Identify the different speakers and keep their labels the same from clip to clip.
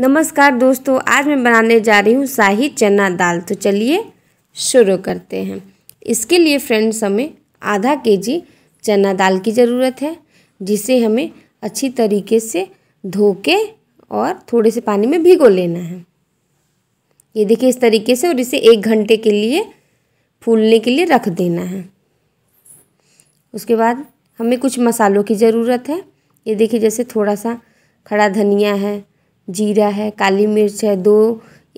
Speaker 1: नमस्कार दोस्तों आज मैं बनाने जा रही हूँ शाही चना दाल तो चलिए शुरू करते हैं इसके लिए फ्रेंड्स हमें आधा के जी चना दाल की ज़रूरत है जिसे हमें अच्छी तरीके से धो के और थोड़े से पानी में भिगो लेना है ये देखिए इस तरीके से और इसे एक घंटे के लिए फूलने के लिए रख देना है उसके बाद हमें कुछ मसालों की ज़रूरत है ये देखिए जैसे थोड़ा सा खड़ा धनिया है जीरा है काली मिर्च है दो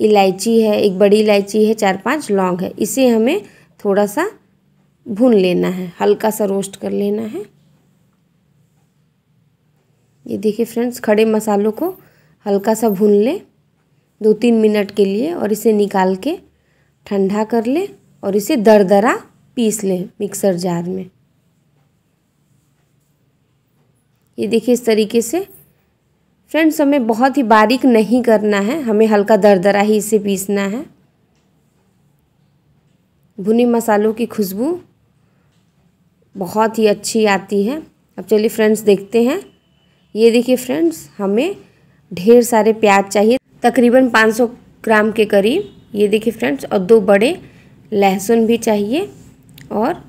Speaker 1: इलायची है एक बड़ी इलायची है चार पांच लौंग है इसे हमें थोड़ा सा भून लेना है हल्का सा रोस्ट कर लेना है ये देखिए फ्रेंड्स खड़े मसालों को हल्का सा भून लें दो तीन मिनट के लिए और इसे निकाल के ठंडा कर लें और इसे दरदरा पीस लें मिक्सर जार में ये देखिए इस तरीके से फ्रेंड्स हमें बहुत ही बारीक नहीं करना है हमें हल्का दरदरा ही इसे पीसना है भुनी मसालों की खुशबू बहुत ही अच्छी आती है अब चलिए फ्रेंड्स देखते हैं ये देखिए फ्रेंड्स हमें ढेर सारे प्याज चाहिए तकरीबन 500 ग्राम के करीब ये देखिए फ्रेंड्स और दो बड़े लहसुन भी चाहिए और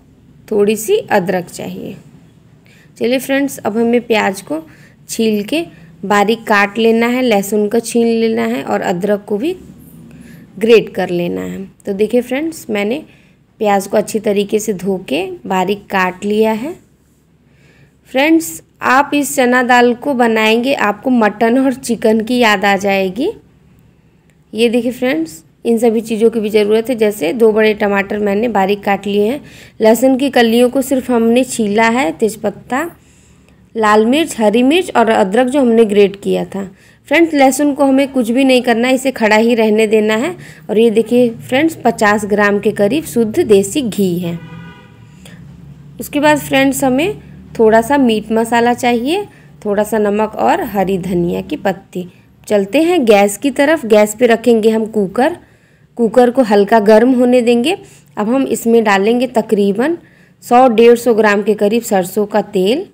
Speaker 1: थोड़ी सी अदरक चाहिए चलिए फ्रेंड्स अब हमें प्याज को छील के बारीक काट लेना है लहसुन का छीन लेना है और अदरक को भी ग्रेट कर लेना है तो देखिए फ्रेंड्स मैंने प्याज को अच्छी तरीके से धो के बारीक काट लिया है फ्रेंड्स आप इस चना दाल को बनाएंगे आपको मटन और चिकन की याद आ जाएगी ये देखिए फ्रेंड्स इन सभी चीज़ों की भी ज़रूरत है जैसे दो बड़े टमाटर मैंने बारीक काट लिए हैं लहसुन की कलियों को सिर्फ हमने छीला है तेज़पत्ता लाल मिर्च हरी मिर्च और अदरक जो हमने ग्रेट किया था फ्रेंड्स लहसुन को हमें कुछ भी नहीं करना इसे खड़ा ही रहने देना है और ये देखिए फ्रेंड्स पचास ग्राम के करीब शुद्ध देसी घी है उसके बाद फ्रेंड्स हमें थोड़ा सा मीट मसाला चाहिए थोड़ा सा नमक और हरी धनिया की पत्ती चलते हैं गैस की तरफ गैस पे रखेंगे हम कुकर कुकर को हल्का गर्म होने देंगे अब हम इसमें डालेंगे तकरीबन सौ डेढ़ सौ ग्राम के करीब सरसों का तेल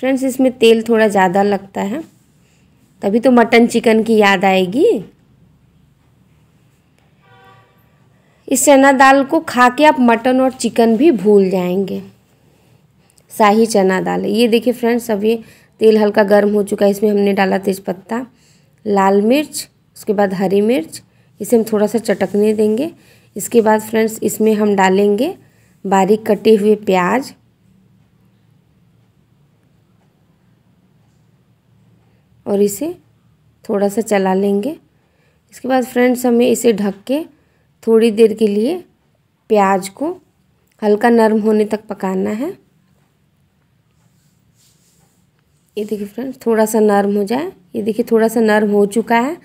Speaker 1: फ्रेंड्स इसमें तेल थोड़ा ज़्यादा लगता है तभी तो मटन चिकन की याद आएगी इस चना दाल को खा के आप मटन और चिकन भी भूल जाएंगे शाही चना दाल ये देखिए फ्रेंड्स अब ये तेल हल्का गर्म हो चुका है इसमें हमने डाला तेज़पत्ता लाल मिर्च उसके बाद हरी मिर्च इसे हम थोड़ा सा चटकने देंगे इसके बाद फ्रेंड्स इसमें हम डालेंगे बारीक कटे हुए प्याज और इसे थोड़ा सा चला लेंगे इसके बाद फ्रेंड्स हमें इसे ढक के थोड़ी देर के लिए प्याज को हल्का नरम होने तक पकाना है ये देखिए फ्रेंड्स थोड़ा सा नरम हो जाए ये देखिए थोड़ा सा नरम हो चुका है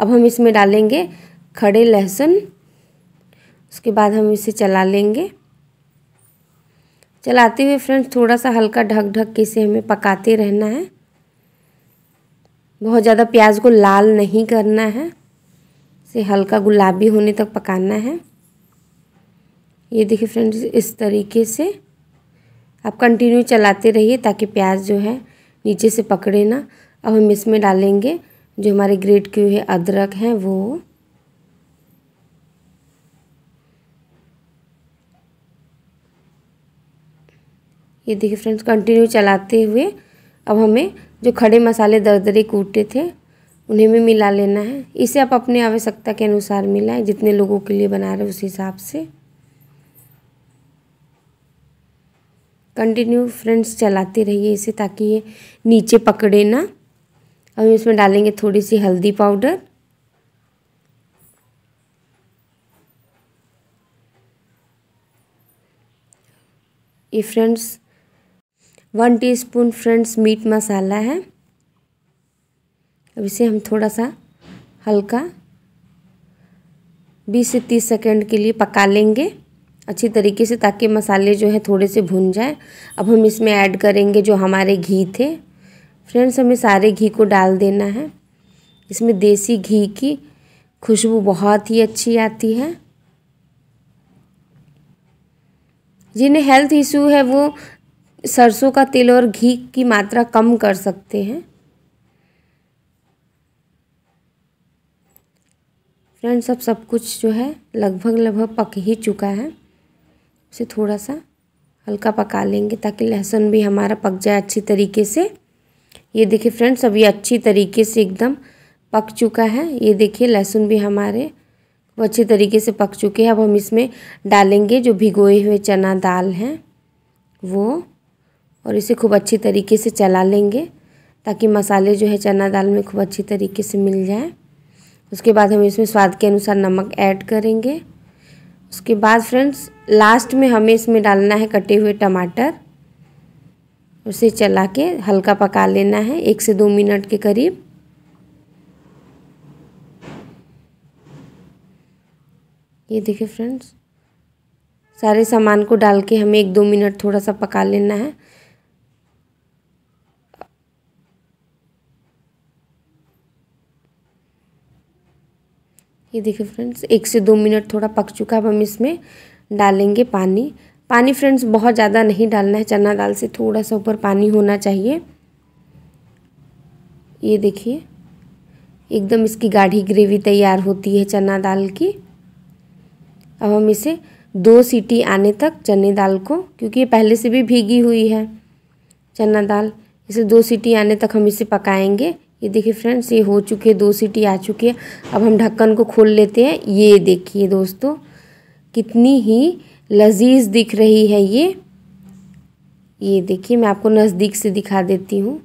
Speaker 1: अब हम इसमें डालेंगे खड़े लहसुन उसके बाद हम इसे चला लेंगे चलाते हुए फ्रेंड्स थोड़ा सा हल्का ढक ढक के इसे हमें पकाते रहना है बहुत ज़्यादा प्याज को लाल नहीं करना है इसे हल्का गुलाबी होने तक पकाना है ये देखिए फ्रेंड्स इस तरीके से आप कंटिन्यू चलाते रहिए ताकि प्याज जो है नीचे से पकड़े ना अब हम इसमें डालेंगे जो हमारे ग्रेट किए हुए अदरक हैं वो ये देखिए फ्रेंड्स कंटिन्यू चलाते हुए अब हमें जो खड़े मसाले दरदरे कूटे थे उन्हें भी मिला लेना है इसे आप अपने आवश्यकता के अनुसार मिलाएं जितने लोगों के लिए बना रहे उस हिसाब से कंटिन्यू फ्रेंड्स चलाते रहिए इसे ताकि ये नीचे पकड़े ना अब इसमें डालेंगे थोड़ी सी हल्दी पाउडर ये friends one teaspoon friends meat masala है अब इसे हम थोड़ा सा हल्का बीस से तीस सेकेंड के लिए पका लेंगे अच्छी तरीके से ताकि मसाले जो है थोड़े से भुन जाए अब हम इसमें ऐड करेंगे जो हमारे घी थे फ्रेंड्स हमें सारे घी को डाल देना है इसमें देसी घी की खुशबू बहुत ही अच्छी आती है जिन्हें हेल्थ इशू है वो सरसों का तेल और घी की मात्रा कम कर सकते हैं फ्रेंड्स अब सब कुछ जो है लगभग लगभग पक ही चुका है उसे थोड़ा सा हल्का पका लेंगे ताकि लहसुन भी हमारा पक जाए अच्छी तरीके से ये देखिए फ्रेंड्स अब ये अच्छी तरीके से एकदम पक चुका है ये देखिए लहसुन भी हमारे वो अच्छे तरीके से पक चुके हैं अब हम इसमें डालेंगे जो भिगोए हुए चना दाल हैं वो और इसे खूब अच्छी तरीके से चला लेंगे ताकि मसाले जो है चना दाल में खूब अच्छी तरीके से मिल जाए उसके बाद हम इसमें स्वाद के अनुसार नमक ऐड करेंगे उसके बाद फ्रेंड्स लास्ट में हमें इसमें डालना है कटे हुए टमाटर उसे चला के हल्का पका लेना है एक से दो मिनट के करीब ये देखिए फ्रेंड्स सारे सामान को डाल के हमें एक दो मिनट थोड़ा सा पका लेना है ये देखिए फ्रेंड्स एक से दो मिनट थोड़ा पक चुका है अब हम इसमें डालेंगे पानी पानी फ्रेंड्स बहुत ज़्यादा नहीं डालना है चना दाल से थोड़ा सा ऊपर पानी होना चाहिए ये देखिए एकदम इसकी गाढ़ी ग्रेवी तैयार होती है चना दाल की अब हम इसे दो सीटी आने तक चने दाल को क्योंकि ये पहले से भी भीगी हुई है चना दाल इसे दो सीटी आने तक हम इसे पकाएंगे ये देखिए फ्रेंड्स ये हो चुके दो सीटी आ चुकी है अब हम ढक्कन को खोल लेते हैं ये देखिए दोस्तों कितनी ही लजीज दिख रही है ये ये देखिए मैं आपको नज़दीक से दिखा देती हूँ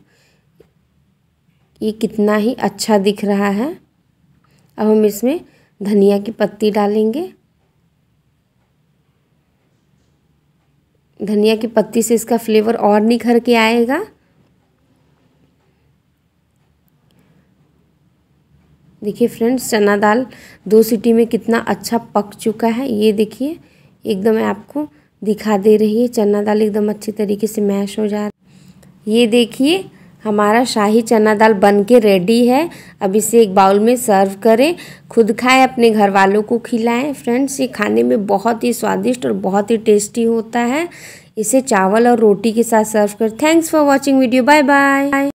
Speaker 1: ये कितना ही अच्छा दिख रहा है अब हम इसमें धनिया की पत्ती डालेंगे धनिया की पत्ती से इसका फ्लेवर और निखर के आएगा देखिए फ्रेंड्स चना दाल दो सीटी में कितना अच्छा पक चुका है ये देखिए एकदम आपको दिखा दे रही है चना दाल एकदम अच्छी तरीके से मैश हो जा रही ये देखिए हमारा शाही चना दाल बन के रेडी है अब इसे एक बाउल में सर्व करें खुद खाएं अपने घर वालों को खिलाएं फ्रेंड्स ये खाने में बहुत ही स्वादिष्ट और बहुत ही टेस्टी होता है इसे चावल और रोटी के साथ सर्व कर thanks for watching video bye bye